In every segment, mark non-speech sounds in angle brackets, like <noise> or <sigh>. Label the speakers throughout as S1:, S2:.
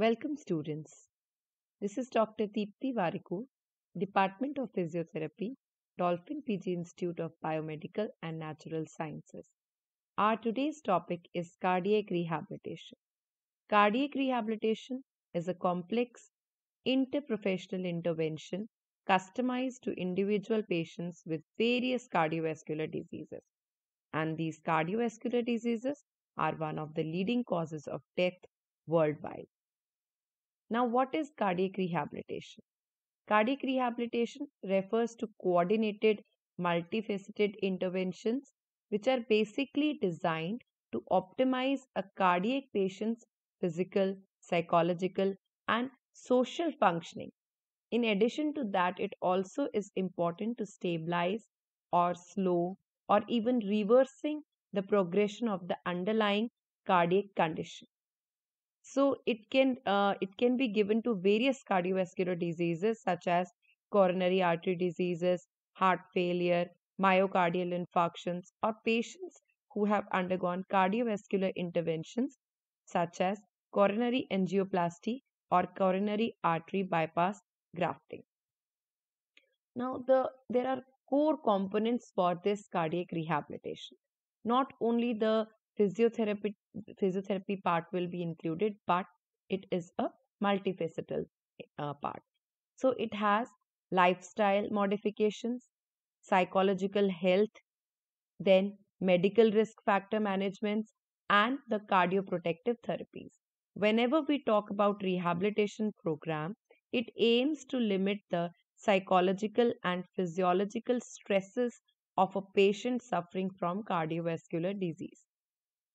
S1: Welcome students. This is Dr. Deepthi Variku, Department of Physiotherapy, Dolphin PG Institute of Biomedical and Natural Sciences. Our today's topic is cardiac rehabilitation. Cardiac rehabilitation is a complex interprofessional intervention customized to individual patients with various cardiovascular diseases. And these cardiovascular diseases are one of the leading causes of death worldwide. Now, what is cardiac rehabilitation? Cardiac rehabilitation refers to coordinated, multifaceted interventions which are basically designed to optimize a cardiac patient's physical, psychological, and social functioning. In addition to that, it also is important to stabilize or slow or even reversing the progression of the underlying cardiac condition. So it can uh, it can be given to various cardiovascular diseases such as coronary artery diseases, heart failure, myocardial infarctions, or patients who have undergone cardiovascular interventions such as coronary angioplasty or coronary artery bypass grafting. Now, the, there are core components for this cardiac rehabilitation. Not only the physiotherapy physiotherapy part will be included but it is a multifaceted uh, part so it has lifestyle modifications psychological health then medical risk factor managements and the cardioprotective therapies whenever we talk about rehabilitation program it aims to limit the psychological and physiological stresses of a patient suffering from cardiovascular disease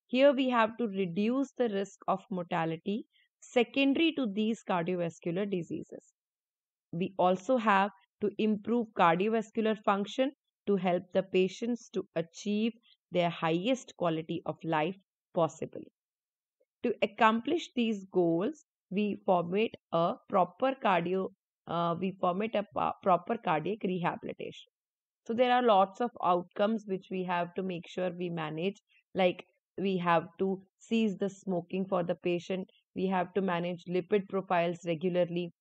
S1: here we have to reduce the risk of mortality secondary to these cardiovascular diseases. We also have to improve cardiovascular function to help the patients to achieve their highest quality of life possible. To accomplish these goals, we formate a proper cardio uh, we formate a proper cardiac rehabilitation. So there are lots of outcomes which we have to make sure we manage like we have to cease the smoking for the patient we have to manage lipid profiles regularly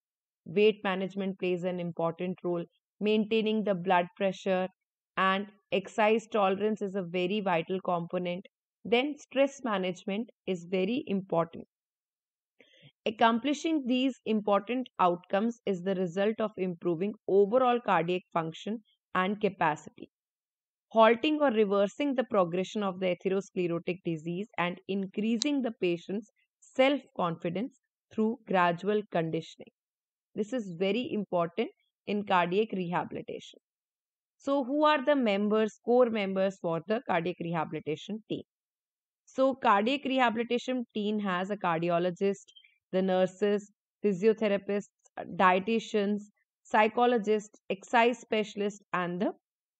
S1: weight management plays an important role maintaining the blood pressure and exercise tolerance is a very vital component then stress management is very important accomplishing these important outcomes is the result of improving overall cardiac function and capacity halting or reversing the progression of the atherosclerotic disease and increasing the patient's self confidence through gradual conditioning. This is very important in cardiac rehabilitation. So, who are the members, core members for the cardiac rehabilitation team? So, cardiac rehabilitation team has a cardiologist, the nurses, physiotherapists, dietitians, psychologists, exercise specialists, and the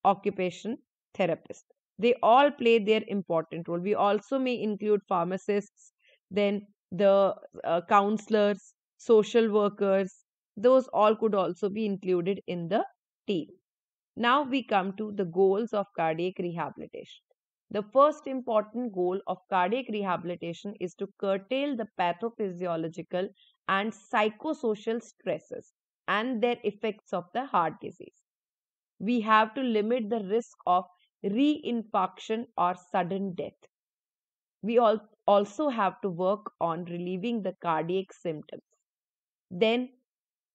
S1: occupation Therapists, They all play their important role. We also may include pharmacists, then the uh, counselors, social workers, those all could also be included in the team. Now we come to the goals of cardiac rehabilitation. The first important goal of cardiac rehabilitation is to curtail the pathophysiological and psychosocial stresses and their effects of the heart disease. We have to limit the risk of reinfarction, or sudden death. We all also have to work on relieving the cardiac symptoms. Then,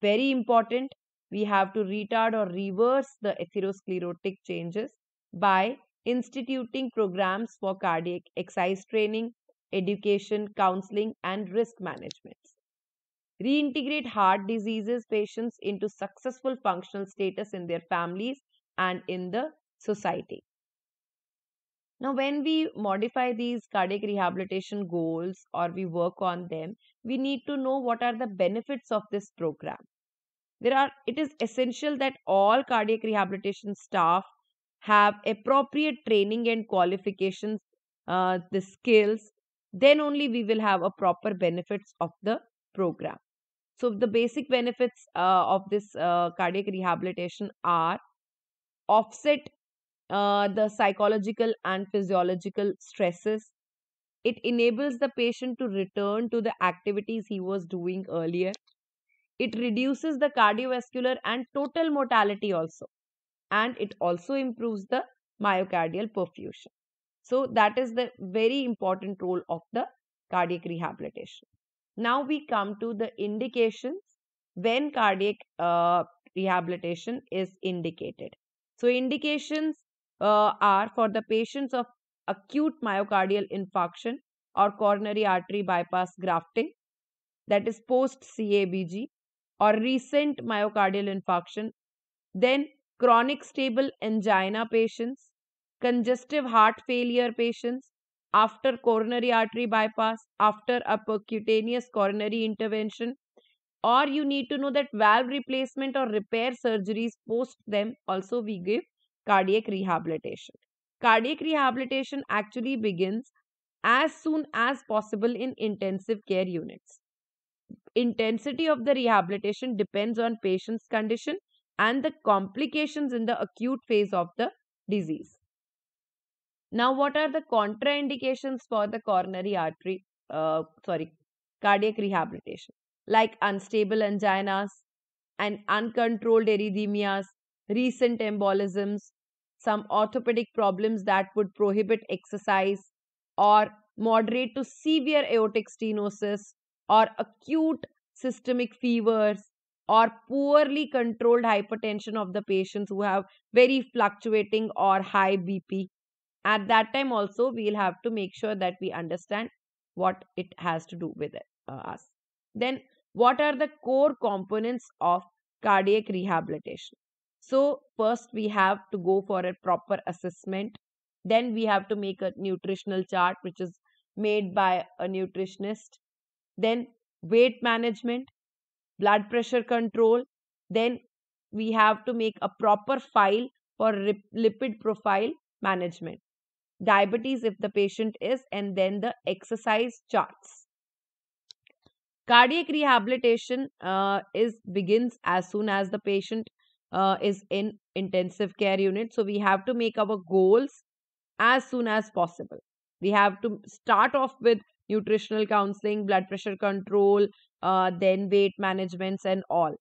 S1: very important, we have to retard or reverse the atherosclerotic changes by instituting programs for cardiac exercise training, education, counseling, and risk management. Reintegrate heart diseases patients into successful functional status in their families and in the society. Now, when we modify these cardiac rehabilitation goals or we work on them, we need to know what are the benefits of this program. There are, it is essential that all cardiac rehabilitation staff have appropriate training and qualifications, uh, the skills, then only we will have a proper benefits of the program. So the basic benefits uh, of this uh, cardiac rehabilitation are offset uh, the psychological and physiological stresses. It enables the patient to return to the activities he was doing earlier. It reduces the cardiovascular and total mortality also. And it also improves the myocardial perfusion. So, that is the very important role of the cardiac rehabilitation. Now, we come to the indications when cardiac uh, rehabilitation is indicated. So, indications uh, are for the patients of acute myocardial infarction or coronary artery bypass grafting, that is post CABG, or recent myocardial infarction, then chronic stable angina patients, congestive heart failure patients, after coronary artery bypass, after a percutaneous coronary intervention, or you need to know that valve replacement or repair surgeries post them also we give cardiac rehabilitation. Cardiac rehabilitation actually begins as soon as possible in intensive care units. Intensity of the rehabilitation depends on patient's condition and the complications in the acute phase of the disease. Now, what are the contraindications for the coronary artery, uh, sorry, cardiac rehabilitation? Like unstable anginas and uncontrolled arrhythmias recent embolisms, some orthopedic problems that would prohibit exercise, or moderate to severe aortic stenosis, or acute systemic fevers, or poorly controlled hypertension of the patients who have very fluctuating or high BP. At that time, also, we'll have to make sure that we understand what it has to do with it, uh, us. Then, what are the core components of cardiac rehabilitation? So, first we have to go for a proper assessment. Then we have to make a nutritional chart, which is made by a nutritionist. Then, weight management, blood pressure control. Then, we have to make a proper file for lipid profile management, diabetes if the patient is, and then the exercise charts. Cardiac rehabilitation uh, is begins as soon as the patient uh, is in intensive care unit. So we have to make our goals as soon as possible. We have to start off with nutritional counseling, blood pressure control, uh, then weight managements and all.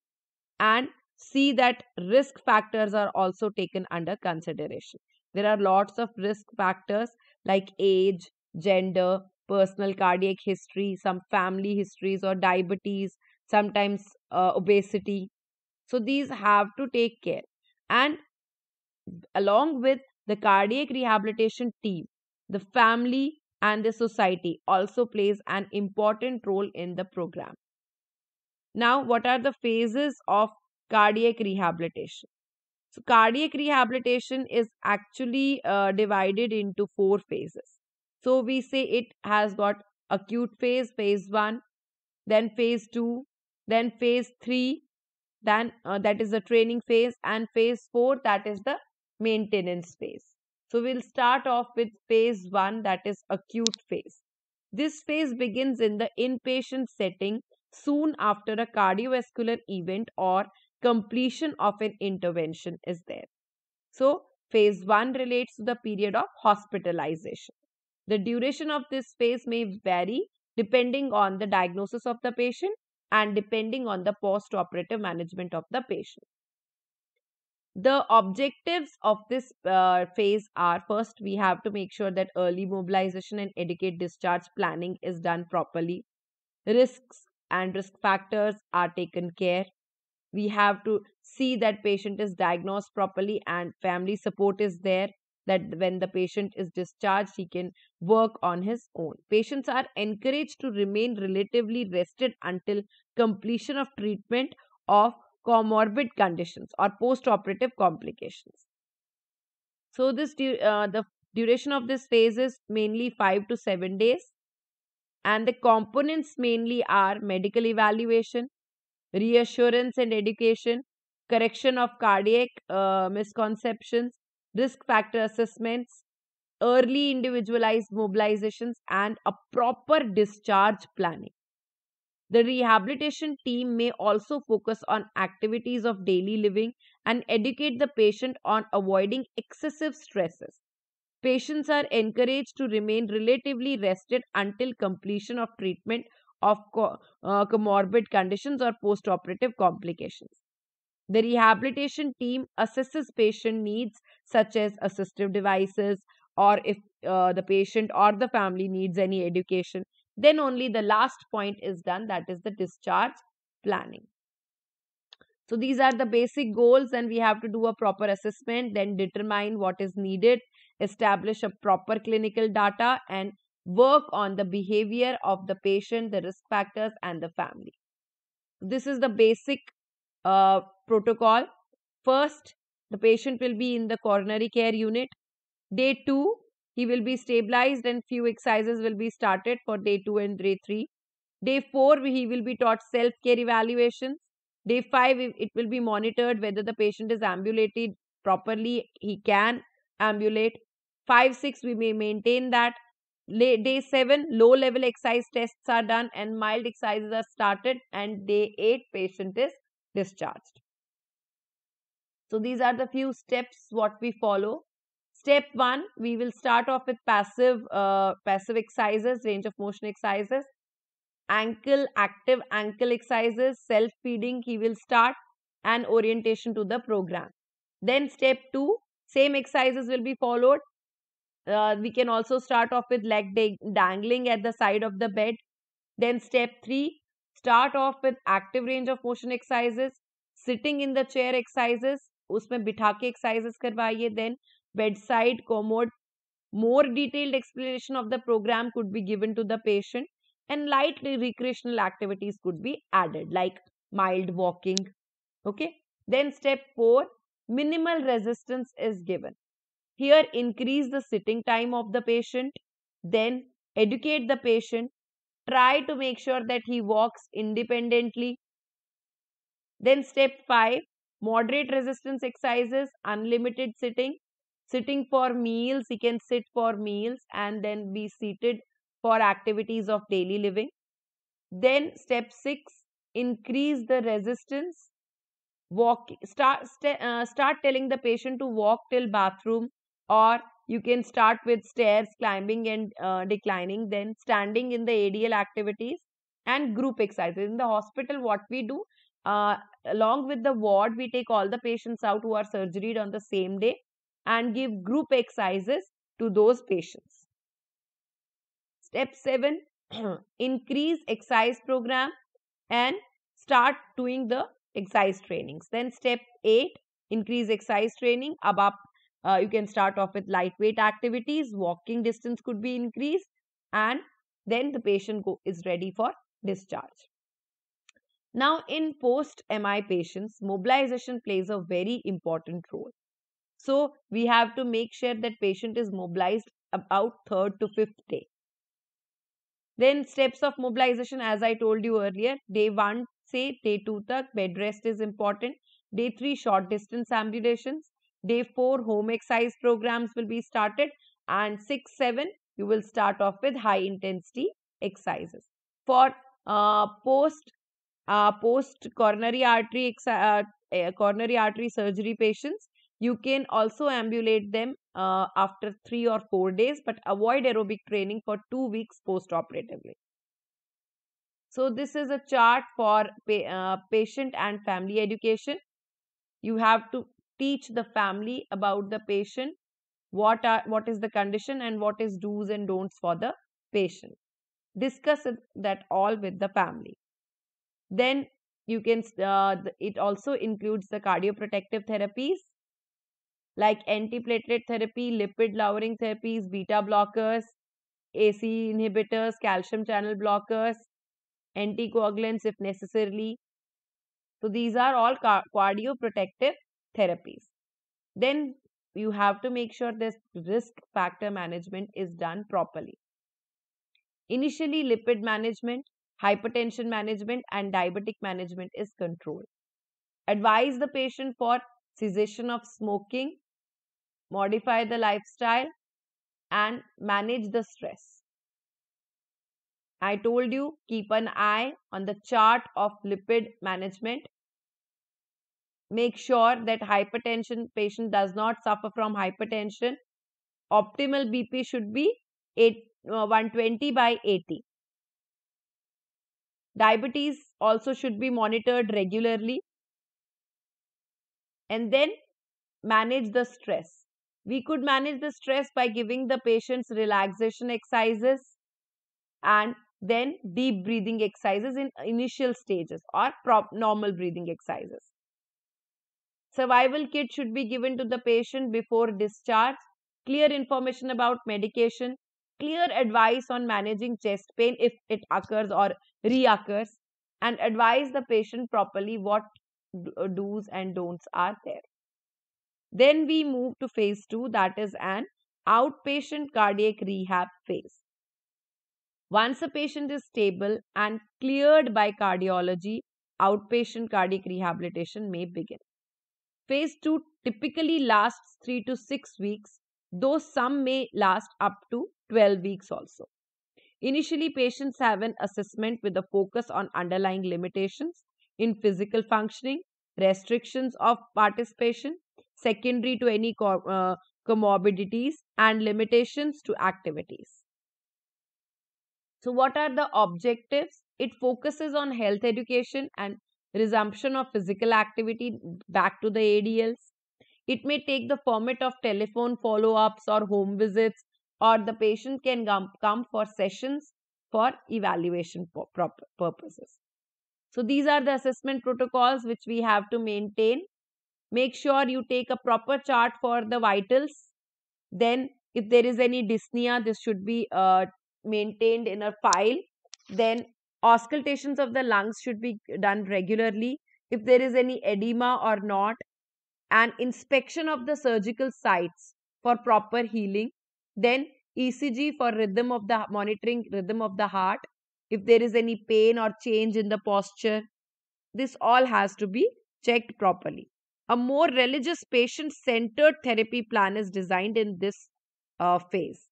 S1: And see that risk factors are also taken under consideration. There are lots of risk factors like age, gender, personal cardiac history, some family histories or diabetes, sometimes uh, obesity, so these have to take care. And along with the cardiac rehabilitation team, the family and the society also plays an important role in the program. Now, what are the phases of cardiac rehabilitation? So, cardiac rehabilitation is actually uh, divided into four phases. So, we say it has got acute phase, phase one, then phase two, then phase three, then uh, that is the training phase and phase 4 that is the maintenance phase. So we'll start off with phase 1 that is acute phase. This phase begins in the inpatient setting soon after a cardiovascular event or completion of an intervention is there. So phase 1 relates to the period of hospitalization. The duration of this phase may vary depending on the diagnosis of the patient and depending on the post operative management of the patient. The objectives of this uh, phase are first, we have to make sure that early mobilization and educate discharge planning is done properly. Risks and risk factors are taken care. We have to see that patient is diagnosed properly and family support is there that when the patient is discharged, he can work on his own. Patients are encouraged to remain relatively rested until completion of treatment of comorbid conditions or postoperative complications. So this uh, the duration of this phase is mainly 5 to 7 days and the components mainly are medical evaluation, reassurance and education, correction of cardiac uh, misconceptions, risk factor assessments, early individualized mobilizations, and a proper discharge planning. The rehabilitation team may also focus on activities of daily living and educate the patient on avoiding excessive stresses. Patients are encouraged to remain relatively rested until completion of treatment of co- uh, comorbid conditions or postoperative complications. The rehabilitation team assesses patient needs such as assistive devices or if uh, the patient or the family needs any education. Then only the last point is done that is the discharge planning. So these are the basic goals and we have to do a proper assessment then determine what is needed, establish a proper clinical data and work on the behavior of the patient, the risk factors and the family. This is the basic uh, protocol. First, the patient will be in the coronary care unit. Day 2, he will be stabilized and few exercises will be started for day 2 and day 3. Day 4, he will be taught self-care evaluations. Day 5, it will be monitored whether the patient is ambulated properly. He can ambulate. 5, 6, we may maintain that. Day 7, low-level exercise tests are done and mild exercises are started. And day 8, patient is discharged. So these are the few steps what we follow. Step one, we will start off with passive, uh, passive exercises, range of motion exercises, ankle, active ankle exercises, self-feeding he will start and orientation to the program. Then step two, same exercises will be followed. Uh, we can also start off with leg dangling at the side of the bed. Then step three, start off with active range of motion exercises sitting in the chair exercises उसमें बिठा के exercises करवाइए then bed side detailed more detailed explanation of the program could be given to the patient and light recreational activities could be added like mild walking okay then step 4 minimal resistance is given here increase the sitting time of the patient then educate the patient Try to make sure that he walks independently. Then step 5, moderate resistance exercises, unlimited sitting. Sitting for meals, he can sit for meals and then be seated for activities of daily living. Then step 6, increase the resistance. Walk, start, st uh, start telling the patient to walk till bathroom or you can start with stairs climbing and uh, declining then standing in the adl activities and group exercises in the hospital what we do uh, along with the ward we take all the patients out who are surgeried on the same day and give group exercises to those patients step 7 <clears throat> increase exercise program and start doing the exercise trainings then step 8 increase exercise training above uh, you can start off with lightweight activities, walking distance could be increased, and then the patient go, is ready for discharge. Now, in post MI patients, mobilization plays a very important role. So, we have to make sure that patient is mobilized about third to fifth day. Then steps of mobilization, as I told you earlier, day one say day two tak bed rest is important. Day three short distance ambulations. Day 4, home exercise programs will be started. And 6, 7, you will start off with high intensity exercises. For uh, post uh, post coronary artery uh, eh, coronary artery surgery patients, you can also ambulate them uh, after three or four days, but avoid aerobic training for two weeks post operatively. So, this is a chart for pa uh, patient and family education. You have to teach the family about the patient what are what is the condition and what is do's and don'ts for the patient discuss that all with the family then you can uh, it also includes the cardioprotective therapies like antiplatelet therapy lipid lowering therapies beta blockers ac inhibitors calcium channel blockers anticoagulants if necessarily so these are all cardioprotective therapies. Then you have to make sure this risk factor management is done properly. Initially, lipid management, hypertension management, and diabetic management is controlled. Advise the patient for cessation of smoking, modify the lifestyle, and manage the stress. I told you keep an eye on the chart of lipid management make sure that hypertension patient does not suffer from hypertension. Optimal BP should be 8, uh, 120 by 80. Diabetes also should be monitored regularly. And then manage the stress. We could manage the stress by giving the patients relaxation exercises and then deep breathing exercises in initial stages or prop normal breathing exercises. Survival kit should be given to the patient before discharge. Clear information about medication. Clear advice on managing chest pain if it occurs or reoccurs. And advise the patient properly what do's and don'ts are there. Then we move to phase 2 that is an outpatient cardiac rehab phase. Once a patient is stable and cleared by cardiology, outpatient cardiac rehabilitation may begin. Phase 2 typically lasts 3 to 6 weeks, though some may last up to 12 weeks also. Initially, patients have an assessment with a focus on underlying limitations in physical functioning, restrictions of participation, secondary to any co- uh, comorbidities, and limitations to activities. So, what are the objectives? It focuses on health education and resumption of physical activity back to the ADLs. It may take the format of telephone follow ups or home visits, or the patient can come for sessions for evaluation purposes. So, these are the assessment protocols which we have to maintain. Make sure you take a proper chart for the vitals. Then, if there is any dyspnea, this should be uh, maintained in a file. Then, Auscultations of the lungs should be done regularly if there is any edema or not, and inspection of the surgical sites for proper healing. Then ECG for rhythm of the monitoring rhythm of the heart, if there is any pain or change in the posture. This all has to be checked properly. A more religious patient centered therapy plan is designed in this uh, phase.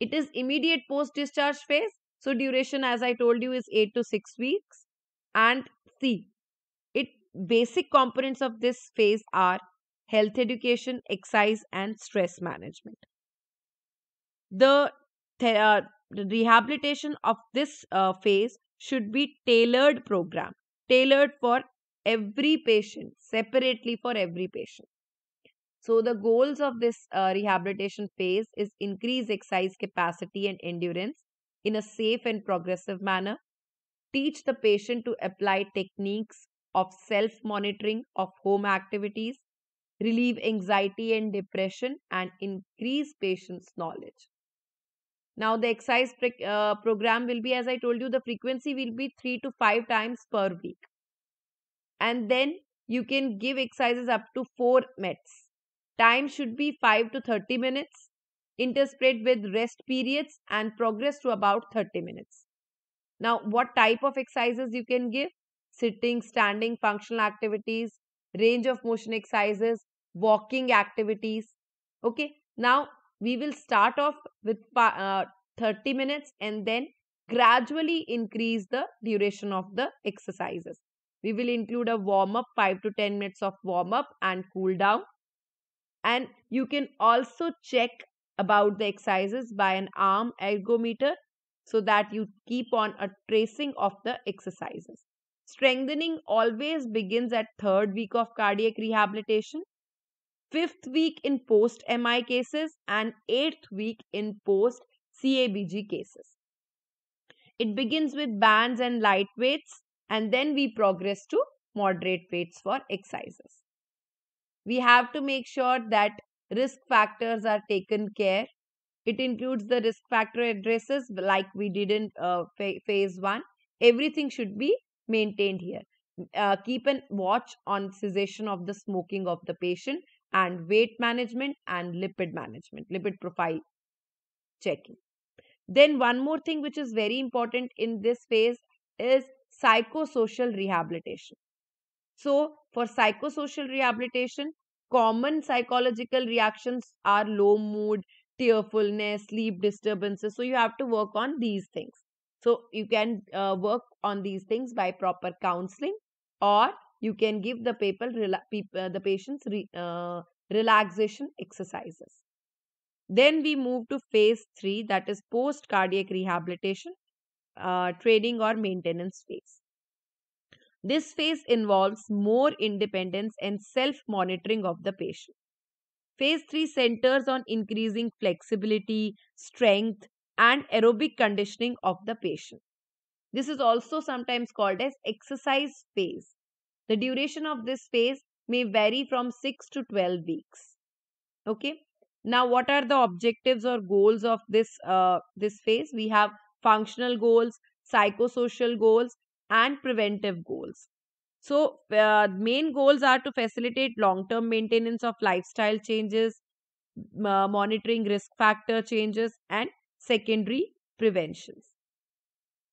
S1: It is immediate post discharge phase so duration, as I told you, is 8 to 6 weeks. And C, it basic components of this phase are health education, exercise, and stress management. The, uh, rehabilitation of this uh, phase should be tailored program, tailored for every patient, separately for every patient. So the goals of this uh, rehabilitation phase is increase exercise capacity and endurance, in a safe and progressive manner, teach the patient to apply techniques of self monitoring of home activities, relieve anxiety and depression, and increase patient's knowledge. Now, the exercise pre- uh, program will be, as I told you, the frequency will be three to five times per week. And then you can give exercises up to four METs. Time should be 5 to 30 minutes interspread with rest periods and progress to about 30 minutes. Now, what type of exercises you can give? Sitting, standing, functional activities, range of motion exercises, walking activities. Okay, now we will start off with uh, 30 minutes and then gradually increase the duration of the exercises. We will include a warm up, 5 to 10 minutes of warm up and cool down. And you can also check about the exercises by an arm ergometer so that you keep on a tracing of the exercises. Strengthening always begins at third week of cardiac rehabilitation, fifth week in post MI cases and eighth week in post CABG cases. It begins with bands and light weights and then we progress to moderate weights for exercises. We have to make sure that risk factors are taken care it includes the risk factor addresses like we did in uh, phase 1 everything should be maintained here uh, keep an watch on cessation of the smoking of the patient and weight management and lipid management lipid profile checking then one more thing which is very important in this phase is psychosocial rehabilitation so for psychosocial rehabilitation common psychological reactions are low mood, tearfulness, sleep disturbances. So you have to work on these things. So you can uh, work on these things by proper counseling or you can give the people uh, the patients re- uh, relaxation exercises. Then we move to phase three, that is post cardiac rehabilitation, uh, training or maintenance phase. This phase involves more independence and self monitoring of the patient. Phase 3 centers on increasing flexibility, strength, and aerobic conditioning of the patient. This is also sometimes called as exercise phase. The duration of this phase may vary from 6 to 12 weeks. Okay. Now, what are the objectives or goals of this uh, this phase? We have functional goals, psychosocial goals, and preventive goals. So, uh, main goals are to facilitate long term maintenance of lifestyle changes, uh, monitoring risk factor changes, and secondary preventions.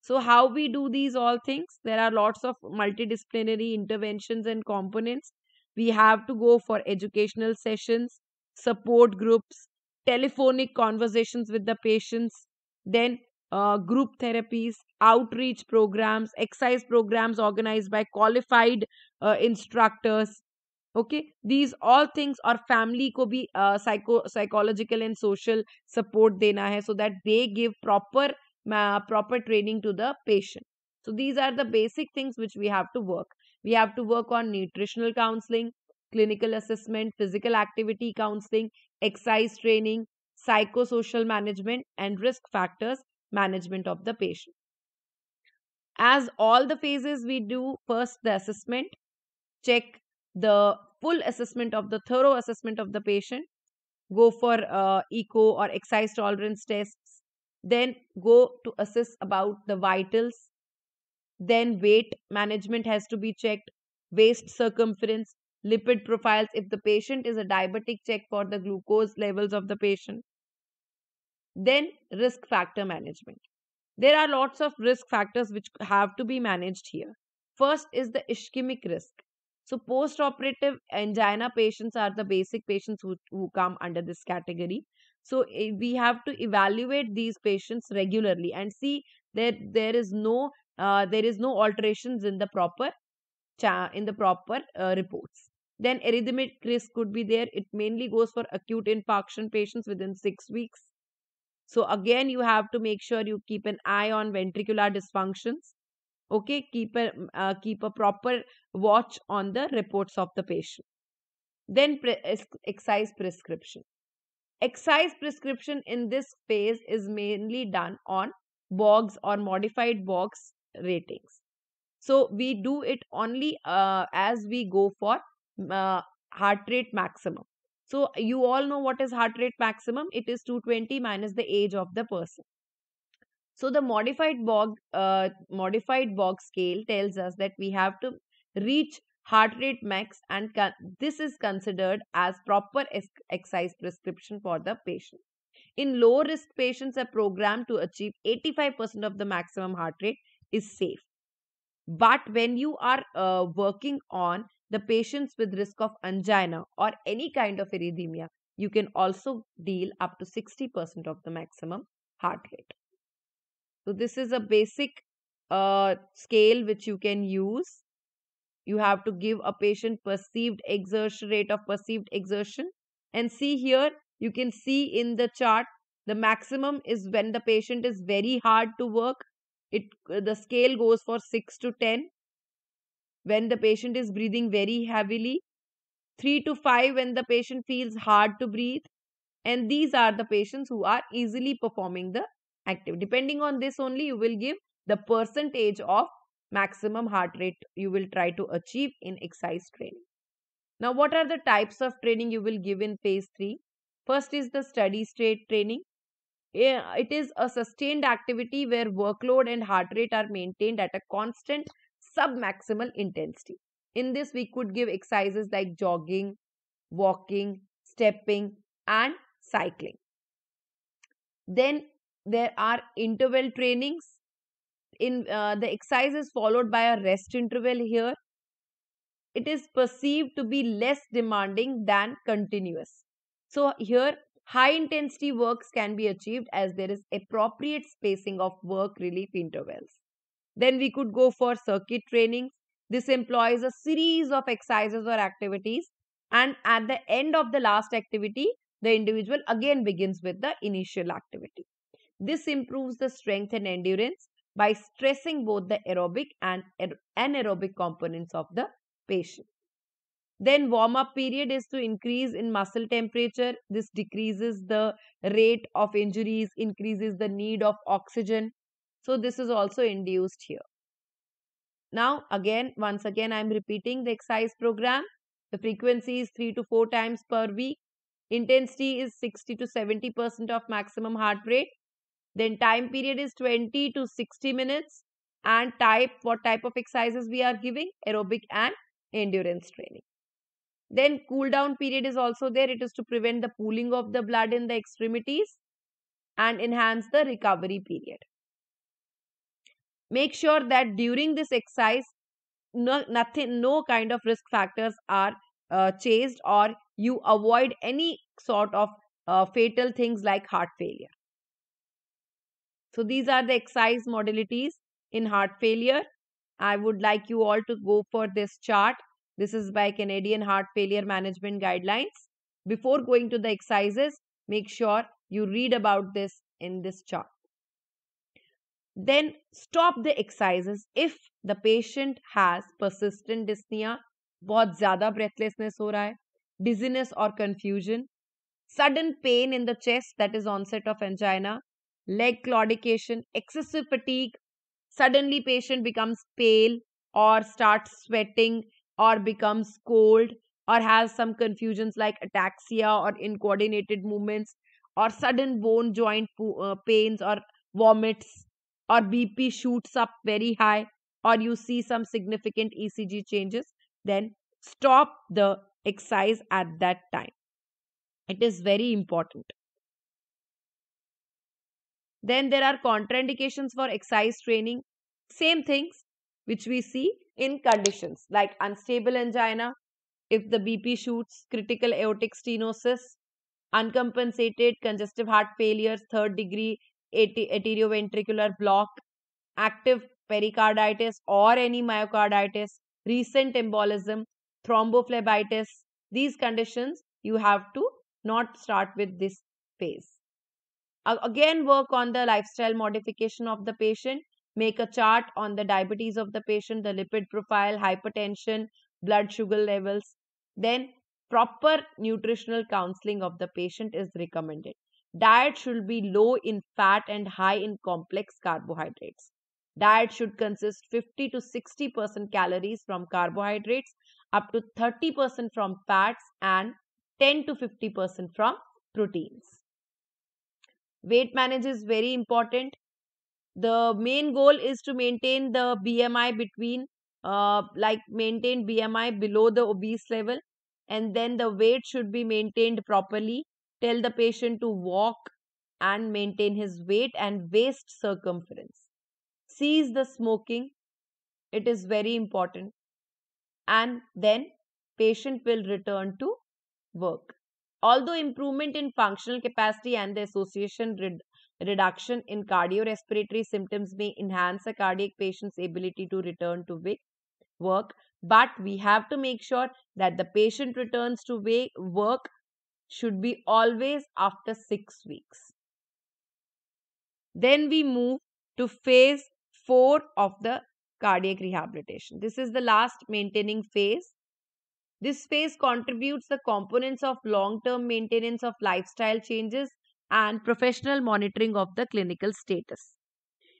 S1: So, how we do these all things? There are lots of multidisciplinary interventions and components. We have to go for educational sessions, support groups, telephonic conversations with the patients, then uh, group therapies, outreach programs, exercise programs organized by qualified uh, instructors. Okay, these all things or family ko bhi uh, psycho psychological and social support dena hai so that they give proper uh, proper training to the patient. So these are the basic things which we have to work. We have to work on nutritional counseling, clinical assessment, physical activity counseling, exercise training, psychosocial management and risk factors management of the patient. As all the phases, we do first the assessment, check the full assessment of the thorough assessment of the patient, go for uh, ECO or excise tolerance tests, then go to assess about the vitals, then weight management has to be checked, waist circumference, lipid profiles. If the patient is a diabetic, check for the glucose levels of the patient. Then risk factor management. There are lots of risk factors which have to be managed here. First is the ischemic risk. So post-operative angina patients are the basic patients who, who come under this category. So eh, we have to evaluate these patients regularly and see that there is no uh, there is no alterations in the proper in the proper uh, reports. Then arrhythmic risk could be there. It mainly goes for acute infarction patients within six weeks. So again, you have to make sure you keep an eye on ventricular dysfunctions. Okay, keep a uh, keep a proper watch on the reports of the patient. Then pre- exercise prescription. Exercise prescription in this phase is mainly done on bogs or modified bogs ratings. So we do it only uh, as we go for uh, heart rate maximum. So you all know what is heart rate maximum. It is 220 minus the age of the person. So the modified Bog, uh, modified Bog scale tells us that we have to reach heart rate max and this is considered as proper exercise prescription for the patient. In low risk patients, a program to achieve 85% of the maximum heart rate is safe. But when you are uh, working on the patients with risk of angina or any kind of arrhythmia, you can also deal up to 60% of the maximum heart rate. So this is a basic uh, scale which you can use. You have to give a patient perceived exertion rate of perceived exertion. And see here, you can see in the chart, the maximum is when the patient is very hard to work. It The scale goes for 6 to 10 when the patient is breathing very heavily, 3 to 5 when the patient feels hard to breathe. And these are the patients who are easily performing the active. Depending on this only, you will give the percentage of maximum heart rate you will try to achieve in exercise training. Now, what are the types of training you will give in phase 3? First is the steady state training. It is a sustained activity where workload and heart rate are maintained at a constant submaximal intensity. In this, we could give exercises like jogging, walking, stepping, and cycling. Then there are interval trainings. In uh, the exercise is followed by a rest interval here. It is perceived to be less demanding than continuous. So here high intensity works can be achieved as there is appropriate spacing of work relief intervals. Then we could go for circuit training. This employs a series of exercises or activities. And at the end of the last activity, the individual again begins with the initial activity. This improves the strength and endurance by stressing both the aerobic and anaerobic components of the patient. Then warm up period is to increase in muscle temperature. This decreases the rate of injuries, increases the need of oxygen. So this is also induced here. Now again, once again I am repeating the exercise program. The frequency is 3 to 4 times per week. Intensity is 60 to 70% of maximum heart rate. Then time period is 20 to 60 minutes. And type, what type of exercises we are giving? Aerobic and endurance training. Then cool down period is also there. It is to prevent the pooling of the blood in the extremities and enhance the recovery period make sure that during this exercise no, nothing no kind of risk factors are uh, chased or you avoid any sort of uh, fatal things like heart failure so these are the exercise modalities in heart failure i would like you all to go for this chart this is by canadian heart failure management guidelines before going to the exercises make sure you read about this in this chart then stop the exercises if the patient has persistent dyspnea, बहुत ज़्यादा breathlessness हो रहा है, dizziness or confusion, sudden pain in the chest that is onset of angina, leg claudication, excessive fatigue, suddenly patient becomes pale or starts sweating or becomes cold or has some confusions like ataxia or incoordinated movements or sudden bone joint uh, pains or vomits or BP shoots up very high or you see some significant ECG changes, then stop the exercise at that time. It is very important. Then there are contraindications for exercise training. Same things which we see in conditions like unstable angina, if the BP shoots, critical aortic stenosis, uncompensated congestive heart failures, third degree arterioventricular block, active pericarditis or any myocarditis, recent embolism, thrombophlebitis, these conditions you have to not start with this phase. Again, work on the lifestyle modification of the patient. Make a chart on the diabetes of the patient, the lipid profile, hypertension, blood sugar levels. Then proper nutritional counseling of the patient is recommended. Diet should be low in fat and high in complex carbohydrates. Diet should consist 50 to 60% calories from carbohydrates, up to 30% from fats, and 10 to 50% from proteins. Weight management is very important. The main goal is to maintain the BMI between, uh, like maintain BMI below the obese level, and then the weight should be maintained properly Tell the patient to walk and maintain his weight and waist circumference. Cease the smoking. It is very important. And then patient will return to work. Although improvement in functional capacity and the association red reduction in cardiorespiratory symptoms may enhance a cardiac patient's ability to return to work, but we have to make sure that the patient returns to work should be always after 6 weeks. Then we move to phase 4 of the cardiac rehabilitation. This is the last maintaining phase. This phase contributes the components of long term maintenance of lifestyle changes and professional monitoring of the clinical status.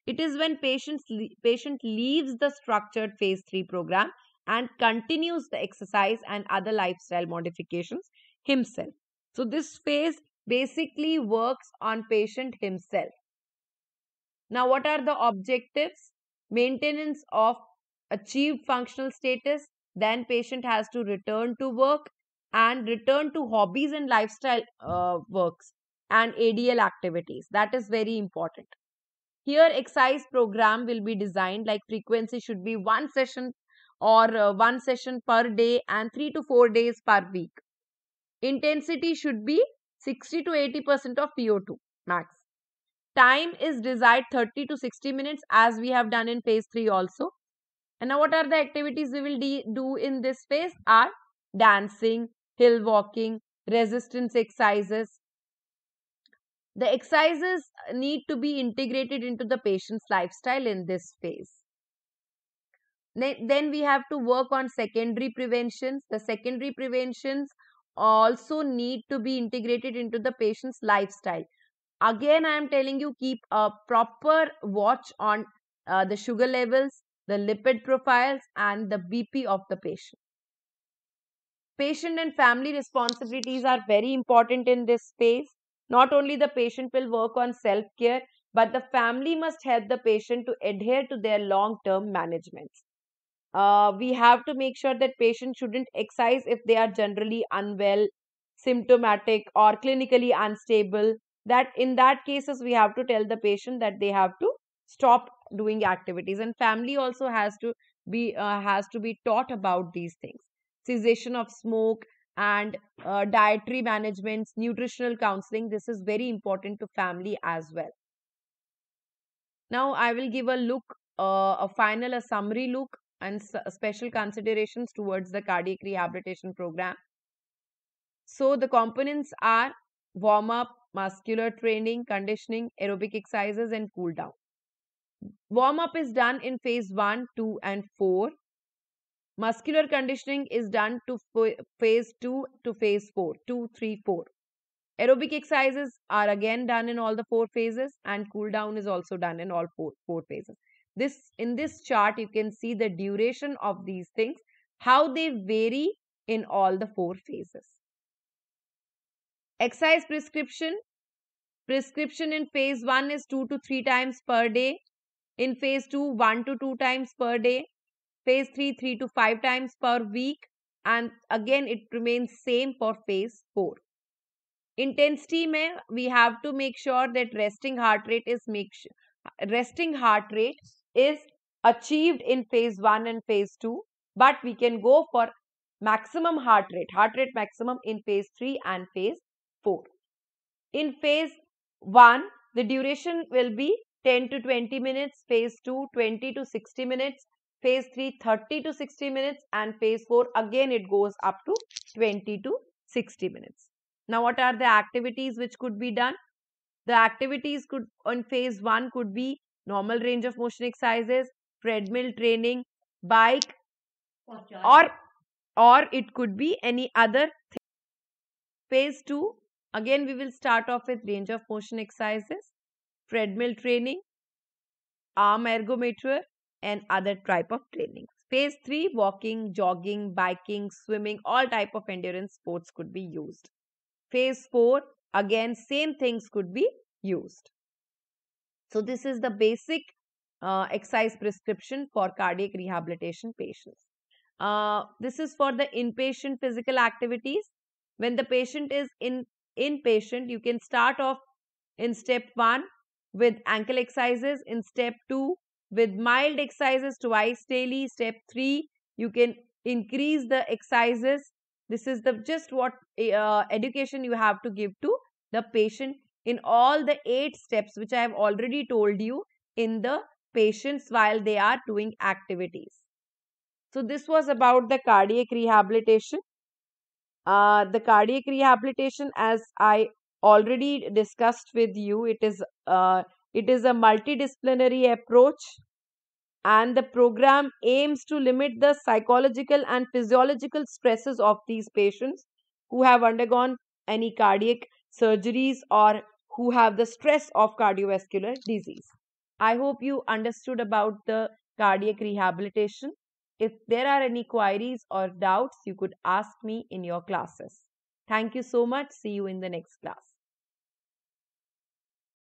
S1: It is when patients patient leaves the structured phase 3 program and continues the exercise and other lifestyle modifications himself. So this phase basically works on patient himself. Now what are the objectives? Maintenance of achieved functional status, then patient has to return to work and return to hobbies and lifestyle uh, works and ADL activities. That is very important. Here exercise program will be designed like frequency should be one session or uh, one session per day and three to four days per week. Intensity should be 60 to 80% of PO2 max. Time is desired 30 to 60 minutes as we have done in phase 3 also. And now what are the activities we will do in this phase are dancing, hill walking, resistance exercises. The exercises need to be integrated into the patient's lifestyle in this phase. Then we have to work on secondary preventions. The secondary preventions also need to be integrated into the patient's lifestyle again i am telling you keep a proper watch on uh, the sugar levels the lipid profiles and the bp of the patient patient and family responsibilities are very important in this space not only the patient will work on self care but the family must help the patient to adhere to their long term management uh, we have to make sure that patients shouldn't excise if they are generally unwell symptomatic or clinically unstable that in that cases we have to tell the patient that they have to stop doing activities and family also has to be uh, has to be taught about these things cessation of smoke and uh, dietary management, nutritional counseling this is very important to family as well now i will give a look uh, a final a summary look and uh, special considerations towards the cardiac rehabilitation program. So the components are warm up, muscular training, conditioning, aerobic exercises, and cool down. Warm up is done in phase 1, 2, and 4. Muscular conditioning is done to phase 2 to phase 4, 2, 3, 4. Aerobic exercises are again done in all the four phases, and cool down is also done in all four, four phases this in this chart you can see the duration of these things how they vary in all the four phases exercise prescription prescription in phase 1 is 2 to 3 times per day in phase 2 1 to 2 times per day phase 3 3 to 5 times per week and again it remains same for phase 4 intensity may we have to make sure that resting heart rate is make resting heart rate is achieved in phase 1 and phase 2 but we can go for maximum heart rate heart rate maximum in phase 3 and phase 4 in phase 1 the duration will be 10 to 20 minutes phase 2 20 to 60 minutes phase 3 30 to 60 minutes and phase 4 again it goes up to 20 to 60 minutes now what are the activities which could be done the activities could on phase 1 could be normal range of motion exercises, treadmill training, bike, or or it could be any other thing. Phase 2, again we will start off with range of motion exercises, treadmill training, arm ergometer and other type of training. Phase 3, walking, jogging, biking, swimming, all type of endurance sports could be used. Phase 4, again same things could be used. So this is the basic uh, exercise prescription for cardiac rehabilitation patients. Uh, this is for the inpatient physical activities. When the patient is in inpatient, you can start off in step 1 with ankle exercises, in step 2 with mild exercises twice daily, step 3 you can increase the exercises. This is the just what eh, uh, education you have to give to the patient in all the eight steps which I have already told you in the patients while they are doing activities. So this was about the cardiac rehabilitation. Uh, the cardiac rehabilitation as I already discussed with you, it is, uh, it is a multidisciplinary approach and the program aims to limit the psychological and physiological stresses of these patients who have undergone any cardiac surgeries or who have the stress of cardiovascular disease. I hope you understood about the cardiac rehabilitation. If there are any queries or doubts, you could ask me in your classes. Thank you so much. See you in the next class.